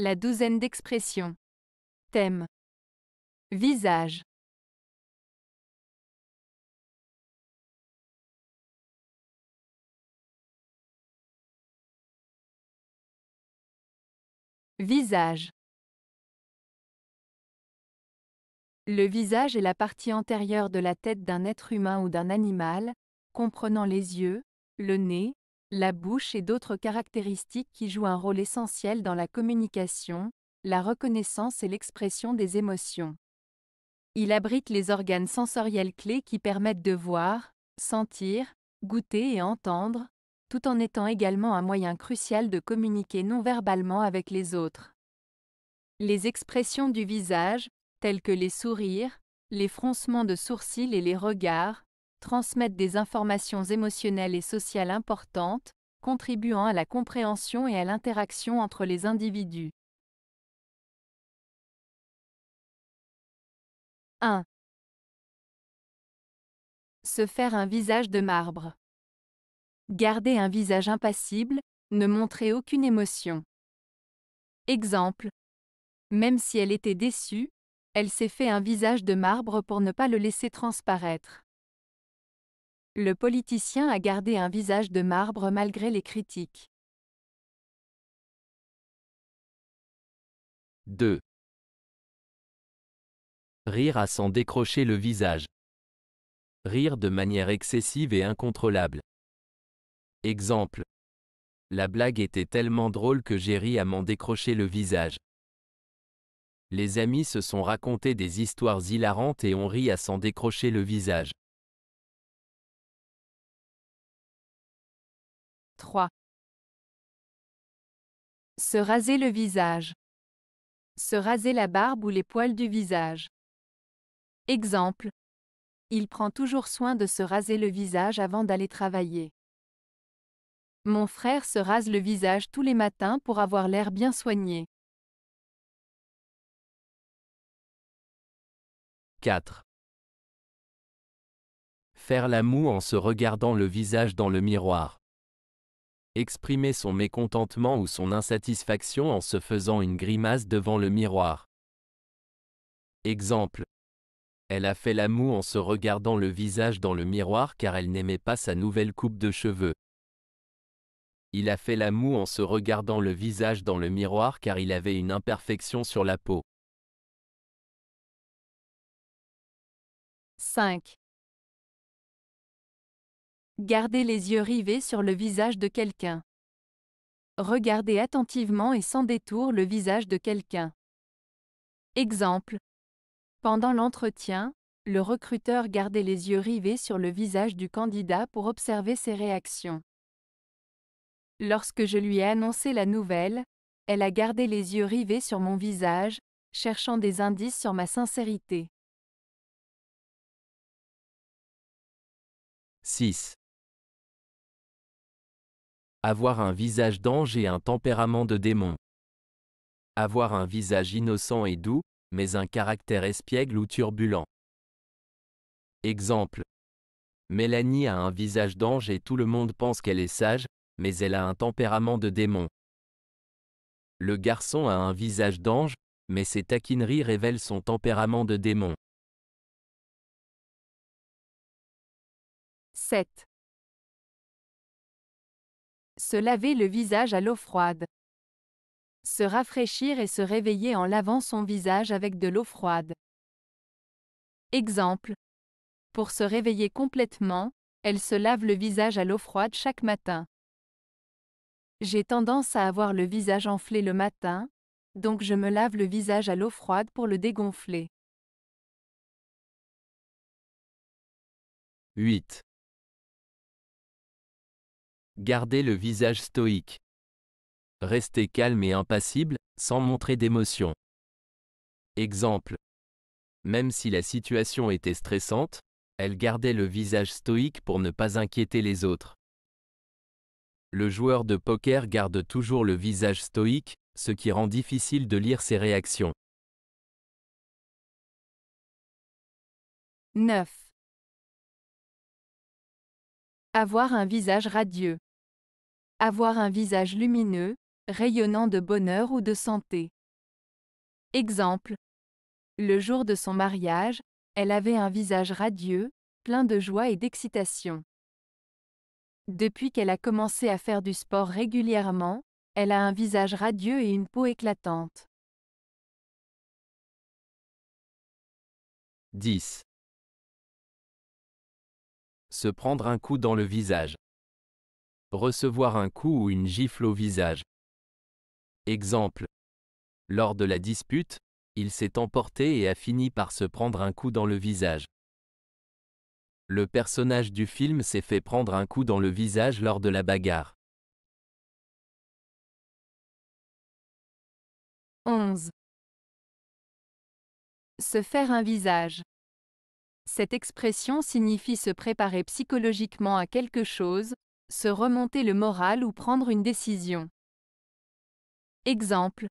La douzaine d'expressions. Thème. Visage. Visage. Le visage est la partie antérieure de la tête d'un être humain ou d'un animal, comprenant les yeux, le nez, la bouche et d'autres caractéristiques qui jouent un rôle essentiel dans la communication, la reconnaissance et l'expression des émotions. Il abrite les organes sensoriels clés qui permettent de voir, sentir, goûter et entendre, tout en étant également un moyen crucial de communiquer non verbalement avec les autres. Les expressions du visage, telles que les sourires, les froncements de sourcils et les regards, transmettent des informations émotionnelles et sociales importantes, contribuant à la compréhension et à l'interaction entre les individus. 1. Se faire un visage de marbre. Garder un visage impassible, ne montrer aucune émotion. Exemple. Même si elle était déçue, elle s'est fait un visage de marbre pour ne pas le laisser transparaître. Le politicien a gardé un visage de marbre malgré les critiques. 2. Rire à s'en décrocher le visage. Rire de manière excessive et incontrôlable. Exemple. La blague était tellement drôle que j'ai ri à m'en décrocher le visage. Les amis se sont racontés des histoires hilarantes et ont ri à s'en décrocher le visage. 3. Se raser le visage. Se raser la barbe ou les poils du visage. Exemple. Il prend toujours soin de se raser le visage avant d'aller travailler. Mon frère se rase le visage tous les matins pour avoir l'air bien soigné. 4. Faire la moue en se regardant le visage dans le miroir exprimer son mécontentement ou son insatisfaction en se faisant une grimace devant le miroir. Exemple. Elle a fait la moue en se regardant le visage dans le miroir car elle n'aimait pas sa nouvelle coupe de cheveux. Il a fait la moue en se regardant le visage dans le miroir car il avait une imperfection sur la peau. 5. Gardez les yeux rivés sur le visage de quelqu'un. Regardez attentivement et sans détour le visage de quelqu'un. Exemple. Pendant l'entretien, le recruteur gardait les yeux rivés sur le visage du candidat pour observer ses réactions. Lorsque je lui ai annoncé la nouvelle, elle a gardé les yeux rivés sur mon visage, cherchant des indices sur ma sincérité. 6. Avoir un visage d'ange et un tempérament de démon. Avoir un visage innocent et doux, mais un caractère espiègle ou turbulent. Exemple. Mélanie a un visage d'ange et tout le monde pense qu'elle est sage, mais elle a un tempérament de démon. Le garçon a un visage d'ange, mais ses taquineries révèlent son tempérament de démon. 7. Se laver le visage à l'eau froide. Se rafraîchir et se réveiller en lavant son visage avec de l'eau froide. Exemple. Pour se réveiller complètement, elle se lave le visage à l'eau froide chaque matin. J'ai tendance à avoir le visage enflé le matin, donc je me lave le visage à l'eau froide pour le dégonfler. 8. Garder le visage stoïque. Rester calme et impassible, sans montrer d'émotion. Exemple. Même si la situation était stressante, elle gardait le visage stoïque pour ne pas inquiéter les autres. Le joueur de poker garde toujours le visage stoïque, ce qui rend difficile de lire ses réactions. 9. Avoir un visage radieux. Avoir un visage lumineux, rayonnant de bonheur ou de santé. Exemple. Le jour de son mariage, elle avait un visage radieux, plein de joie et d'excitation. Depuis qu'elle a commencé à faire du sport régulièrement, elle a un visage radieux et une peau éclatante. 10. Se prendre un coup dans le visage. Recevoir un coup ou une gifle au visage. Exemple. Lors de la dispute, il s'est emporté et a fini par se prendre un coup dans le visage. Le personnage du film s'est fait prendre un coup dans le visage lors de la bagarre. 11. Se faire un visage. Cette expression signifie se préparer psychologiquement à quelque chose, se remonter le moral ou prendre une décision. Exemple.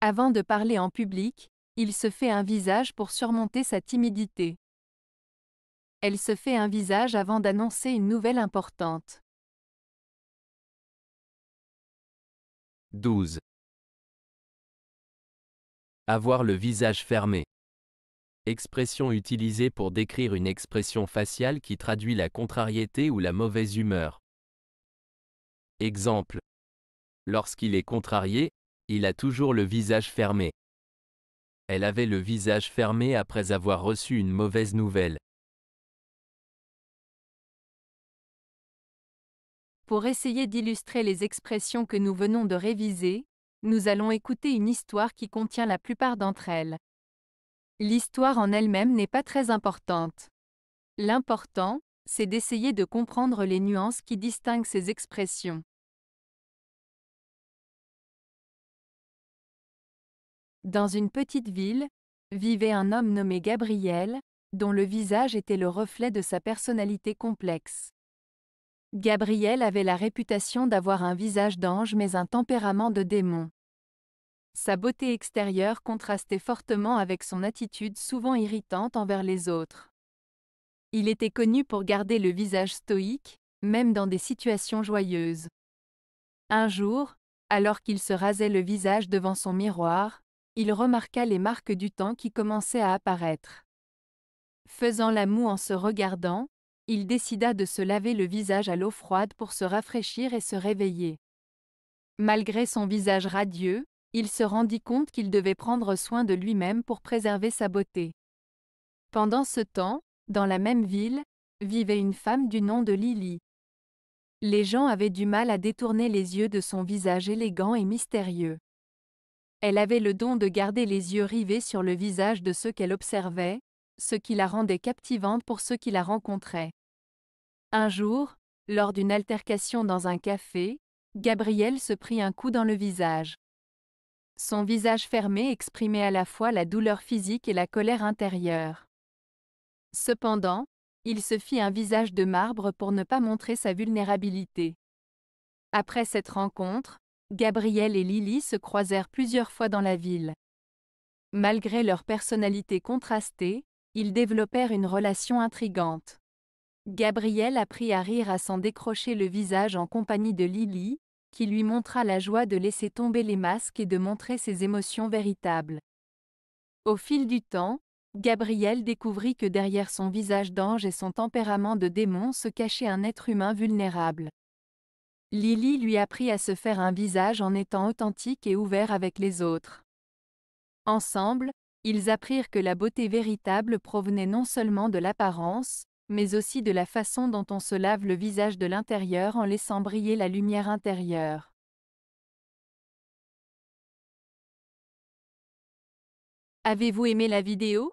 Avant de parler en public, il se fait un visage pour surmonter sa timidité. Elle se fait un visage avant d'annoncer une nouvelle importante. 12. Avoir le visage fermé. Expression utilisée pour décrire une expression faciale qui traduit la contrariété ou la mauvaise humeur. Exemple. Lorsqu'il est contrarié, il a toujours le visage fermé. Elle avait le visage fermé après avoir reçu une mauvaise nouvelle. Pour essayer d'illustrer les expressions que nous venons de réviser, nous allons écouter une histoire qui contient la plupart d'entre elles. L'histoire en elle-même n'est pas très importante. L'important, c'est d'essayer de comprendre les nuances qui distinguent ces expressions. Dans une petite ville, vivait un homme nommé Gabriel, dont le visage était le reflet de sa personnalité complexe. Gabriel avait la réputation d'avoir un visage d'ange mais un tempérament de démon. Sa beauté extérieure contrastait fortement avec son attitude souvent irritante envers les autres. Il était connu pour garder le visage stoïque, même dans des situations joyeuses. Un jour, alors qu'il se rasait le visage devant son miroir, il remarqua les marques du temps qui commençaient à apparaître. Faisant la moue en se regardant, il décida de se laver le visage à l'eau froide pour se rafraîchir et se réveiller. Malgré son visage radieux, il se rendit compte qu'il devait prendre soin de lui-même pour préserver sa beauté. Pendant ce temps, dans la même ville, vivait une femme du nom de Lily. Les gens avaient du mal à détourner les yeux de son visage élégant et mystérieux. Elle avait le don de garder les yeux rivés sur le visage de ceux qu'elle observait, ce qui la rendait captivante pour ceux qui la rencontraient. Un jour, lors d'une altercation dans un café, Gabriel se prit un coup dans le visage. Son visage fermé exprimait à la fois la douleur physique et la colère intérieure. Cependant, il se fit un visage de marbre pour ne pas montrer sa vulnérabilité. Après cette rencontre, Gabriel et Lily se croisèrent plusieurs fois dans la ville. Malgré leur personnalité contrastée, ils développèrent une relation intrigante. Gabriel apprit à rire à s'en décrocher le visage en compagnie de Lily, qui lui montra la joie de laisser tomber les masques et de montrer ses émotions véritables. Au fil du temps, Gabriel découvrit que derrière son visage d'ange et son tempérament de démon se cachait un être humain vulnérable. Lily lui apprit à se faire un visage en étant authentique et ouvert avec les autres. Ensemble, ils apprirent que la beauté véritable provenait non seulement de l'apparence, mais aussi de la façon dont on se lave le visage de l'intérieur en laissant briller la lumière intérieure. Avez-vous aimé la vidéo